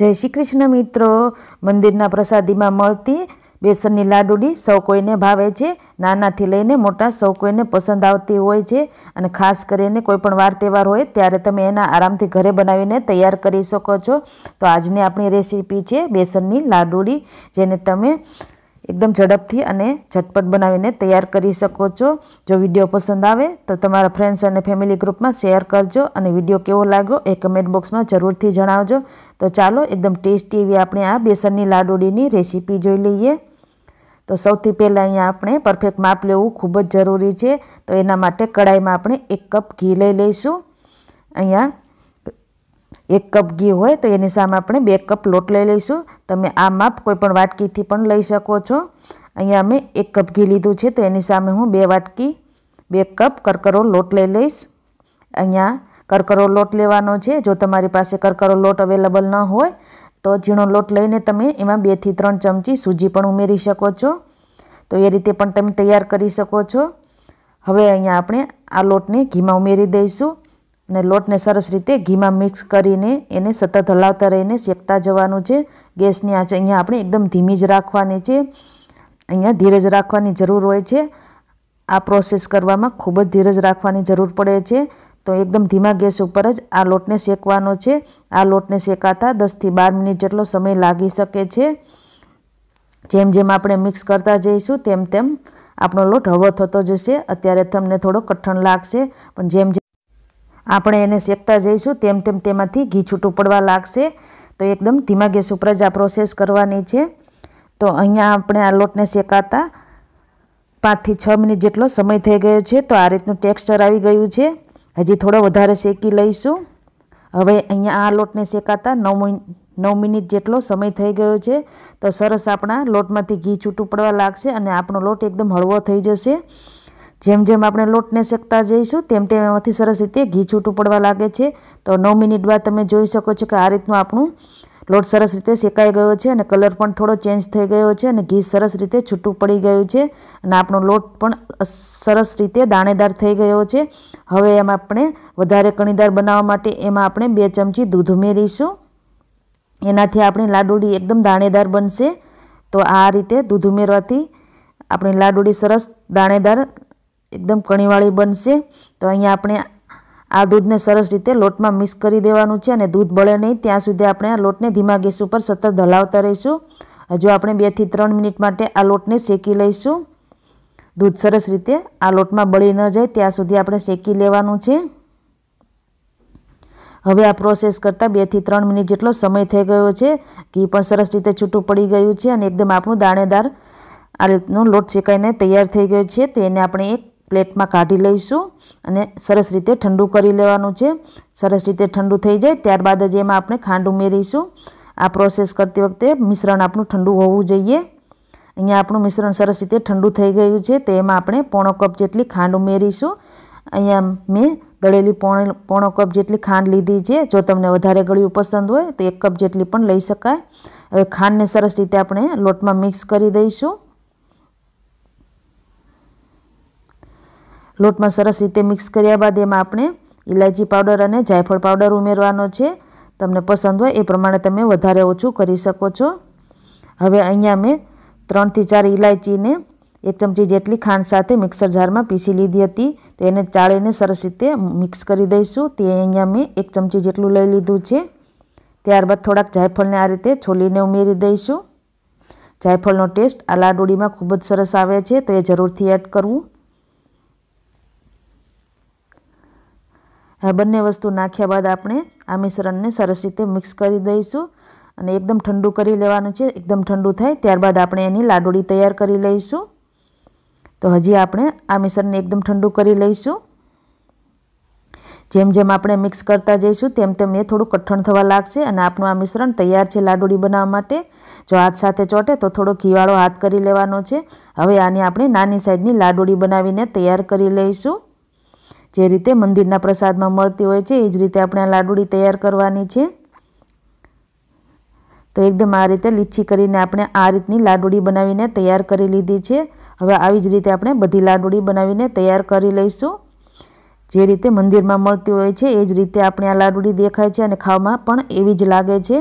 જય શ્રી કૃષ્ણ મિત્રો મંદિરના પ્રસાદીમાં મળતી બેસનની લાડુડી સૌ કોઈને ભાવે છે નાનાથી લઈને મોટા સૌ કોઈને પસંદ આવતી હોય છે અને ખાસ કરીને કોઈપણ વાર તહેવાર હોય ત્યારે તમે એના આરામથી ઘરે બનાવીને તૈયાર કરી શકો છો તો આજની આપણી રેસીપી છે બેસનની લાડુડી જેને તમે એકદમ ઝડપથી અને ઝટપટ બનાવીને તૈયાર કરી શકો છો જો વિડીયો પસંદ આવે તો તમારા ફ્રેન્ડ્સ અને ફેમિલી ગ્રુપમાં શેર કરજો અને વિડીયો કેવો લાગ્યો એ કમેન્ટ બોક્સમાં જરૂરથી જણાવજો તો ચાલો એકદમ ટેસ્ટી એવી આપણે આ બેસનની લાડુડીની રેસીપી જોઈ લઈએ તો સૌથી પહેલાં અહીંયા આપણે પરફેક્ટ માપ લેવું ખૂબ જ જરૂરી છે તો એના માટે કડાઈમાં આપણે એક કપ ઘી લઈ લઈશું અહીંયા એક કપ ઘી હોય તો એની સામે આપણે બે કપ લોટ લઈ લઈશું તમે આ માપ કોઈપણ વાટકીથી પણ લઈ શકો છો અહીંયા અમે એક કપ ઘી લીધું છે તો એની સામે હું બે વાટકી બે કપ કરકરો લોટ લઈ લઈશ અહીંયા કરકરો લોટ લેવાનો છે જો તમારી પાસે કરકરો લોટ અવેલેબલ ન હોય તો ઝીણો લોટ લઈને તમે એમાં બેથી ત્રણ ચમચી સૂજી પણ ઉમેરી શકો છો તો એ રીતે પણ તમે તૈયાર કરી શકો છો હવે અહીંયા આપણે આ લોટને ઘીમાં ઉમેરી દઈશું અને લોટને સરસ રીતે ઘીમાં મિક્સ કરીને એને સતત હલાવતા રહીને શેકતા જવાનું છે ગેસની આંચ અહીંયા આપણે એકદમ ધીમી જ રાખવાની છે અહીંયા ધીરજ રાખવાની જરૂર હોય છે આ પ્રોસેસ કરવામાં ખૂબ જ ધીરજ રાખવાની જરૂર પડે છે તો એકદમ ધીમા ગેસ ઉપર જ આ લોટને શેકવાનો છે આ લોટને શેકાતા દસથી બાર મિનિટ જેટલો સમય લાગી શકે છે જેમ જેમ આપણે મિક્સ કરતા જઈશું તેમ તેમ આપણો લોટ હળવો થતો જશે અત્યારે તમને થોડો કઠણ લાગશે પણ જેમ આપણે એને શેકતા જઈશું તેમ તેમ તેમાંથી ઘી છૂટું પડવા લાગશે તો એકદમ ધીમા ગેસ ઉપર જ આ પ્રોસેસ કરવાની છે તો અહીંયા આપણે આ લોટને શેકાતા પાંચથી છ મિનિટ જેટલો સમય થઈ ગયો છે તો આ રીતનું ટેક્સચર આવી ગયું છે હજી થોડો વધારે શેકી લઈશું હવે અહીંયા આ લોટને શેકાતા નવ નવ મિનિટ જેટલો સમય થઈ ગયો છે તો સરસ આપણા લોટમાંથી ઘી છૂટું પડવા લાગશે અને આપણો લોટ એકદમ હળવો થઈ જશે જેમ જેમ આપણે લોટને શેકતા જઈશું તેમ તેમ એમાંથી સરસ રીતે ઘી છૂટું પડવા લાગે છે તો નવ મિનિટ બાદ તમે જોઈ શકો છો કે આ રીતનું આપણું લોટ સરસ રીતે શેકાઈ ગયો છે અને કલર પણ થોડો ચેન્જ થઈ ગયો છે અને ઘી સરસ રીતે છૂટું પડી ગયું છે અને આપણો લોટ પણ સરસ રીતે દાણેદાર થઈ ગયો છે હવે એમ આપણે વધારે કણીદાર બનાવવા માટે એમાં આપણે બે ચમચી દૂધ ઉમેરીશું એનાથી આપણી લાડુડી એકદમ દાણેદાર બનશે તો આ રીતે દૂધ ઉમેરવાથી આપણી લાડુડી સરસ દાણેદાર એકદમ કણીવાળી બનશે તો અહીંયા આપણે આ દૂધને સરસ રીતે લોટમાં મિક્સ કરી દેવાનું છે અને દૂધ બળે નહીં ત્યાં સુધી આપણે આ લોટને ધીમા ગેસ ઉપર સતત હલાવતા રહીશું હજુ આપણે બેથી ત્રણ મિનિટ માટે આ લોટને શેકી લઈશું દૂધ સરસ રીતે આ લોટમાં બળી ન જાય ત્યાં સુધી આપણે શેકી લેવાનું છે હવે આ પ્રોસેસ કરતાં બેથી ત્રણ મિનિટ જેટલો સમય થઈ ગયો છે ઘી પણ સરસ રીતે છૂટું પડી ગયું છે અને એકદમ આપણું દાણેદાર આ રીતનું લોટ શેકાઈને તૈયાર થઈ ગયો છે તો એને આપણે એક પ્લેટમાં કાઢી લઈશું અને સરસ રીતે ઠંડુ કરી લેવાનું છે સરસ રીતે ઠંડુ થઈ જાય ત્યારબાદ જ એમાં આપણે ખાંડ ઉમેરીશું આ પ્રોસેસ કરતી વખતે મિશ્રણ આપણું ઠંડુ હોવું જોઈએ અહીંયા આપણું મિશ્રણ સરસ રીતે ઠંડુ થઈ ગયું છે તો એમાં આપણે પોણો કપ જેટલી ખાંડ ઉમેરીશું અહીંયા મેં દળેલી પોણે પોણો કપ જેટલી ખાંડ લીધી છે જો તમને વધારે ગળ્યું પસંદ હોય તો એક કપ જેટલી પણ લઈ શકાય હવે ખાંડને સરસ રીતે આપણે લોટમાં મિક્સ કરી દઈશું લોટમાં સરસ રીતે મિક્સ કર્યા બાદ એમાં આપણે ઇલાયચી પાવડર અને જાયફળ પાવડર ઉમેરવાનો છે તમને પસંદ હોય એ પ્રમાણે તમે વધારે ઓછું કરી શકો છો હવે અહીંયા મેં ત્રણથી ચાર ઇલાયચીને એક ચમચી જેટલી ખાંડ સાથે મિક્સર જારમાં પીસી લીધી હતી તો એને ચાળીને સરસ રીતે મિક્સ કરી દઈશું તે અહીંયા મેં એક ચમચી જેટલું લઈ લીધું છે ત્યારબાદ થોડાક જાયફળને આ રીતે છોલીને ઉમેરી દઈશું જાયફળનો ટેસ્ટ આ લાડુડીમાં ખૂબ જ સરસ આવે છે તો એ જરૂરથી એડ કરવું હવે બંને વસ્તુ નાખ્યા બાદ આપણે આ મિશ્રણને સરસ રીતે મિક્સ કરી દઈશું અને એકદમ ઠંડુ કરી લેવાનું છે એકદમ ઠંડુ થાય ત્યારબાદ આપણે એની લાડોળી તૈયાર કરી લઈશું તો હજી આપણે આ મિશ્રણને એકદમ ઠંડુ કરી લઈશું જેમ જેમ આપણે મિક્સ કરતા જઈશું તેમ તેમ એ થોડું કઠણ થવા લાગશે અને આપણું આ મિશ્રણ તૈયાર છે લાડોળી બનાવવા માટે જો હાથ સાથે ચોટે તો થોડો ઘીવાળો હાથ કરી લેવાનો છે હવે આની આપણે નાની સાઈઝની લાડોળી બનાવીને તૈયાર કરી લઈશું જે રીતે મંદિરના પ્રસાદમાં મળતી હોય છે એ જ રીતે આપણે આ લાડુડી તૈયાર કરવાની છે તો એકદમ આ રીતે લીચી કરીને આપણે આ રીતની લાડુડી બનાવીને તૈયાર કરી લીધી છે હવે આવી જ રીતે આપણે બધી લાડુડી બનાવીને તૈયાર કરી લઈશું જે રીતે મંદિરમાં મળતી હોય છે એ જ રીતે આપણે આ લાડુડી દેખાય છે અને ખાવામાં પણ એવી જ લાગે છે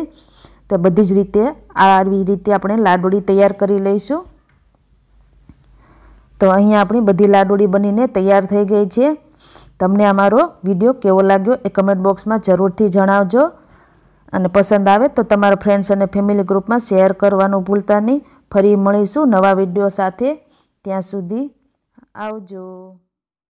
તો બધી જ રીતે આવી રીતે આપણે લાડુડી તૈયાર કરી લઈશું તો અહીંયા આપણી બધી લાડુડી બનીને તૈયાર થઈ ગઈ છે તમને અમારો વિડીયો કેવો લાગ્યો એ કમેન્ટ બોક્સમાં જરૂરથી જણાવજો અને પસંદ આવે તો તમારા ફ્રેન્ડ્સ અને ફેમિલી ગ્રુપમાં શેર કરવાનું ભૂલતા નહીં ફરી મળીશું નવા વિડીયો સાથે ત્યાં સુધી આવજો